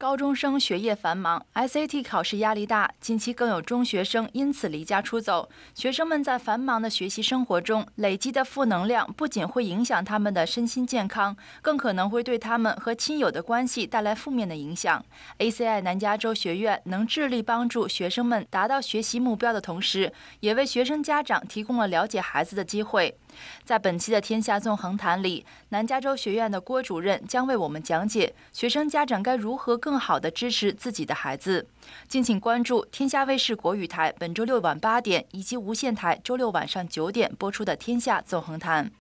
高中生学业繁忙，SAT 考试压力大，近期更有中学生因此离家出走。学生们在繁忙的学习生活中累积的负能量，不仅会影响他们的身心健康，更可能会对他们和亲友的关系带来负面的影响。ACI 南加州学院能致力帮助学生们达到学习目标的同时，也为学生家长提供了了解孩子的机会。在本期的《天下纵横谈》里，南加州学院的郭主任将为我们讲解学生家长该如何更好地支持自己的孩子。敬请关注《天下卫视国语台》本周六晚八点，以及无线台周六晚上九点播出的《天下纵横谈》。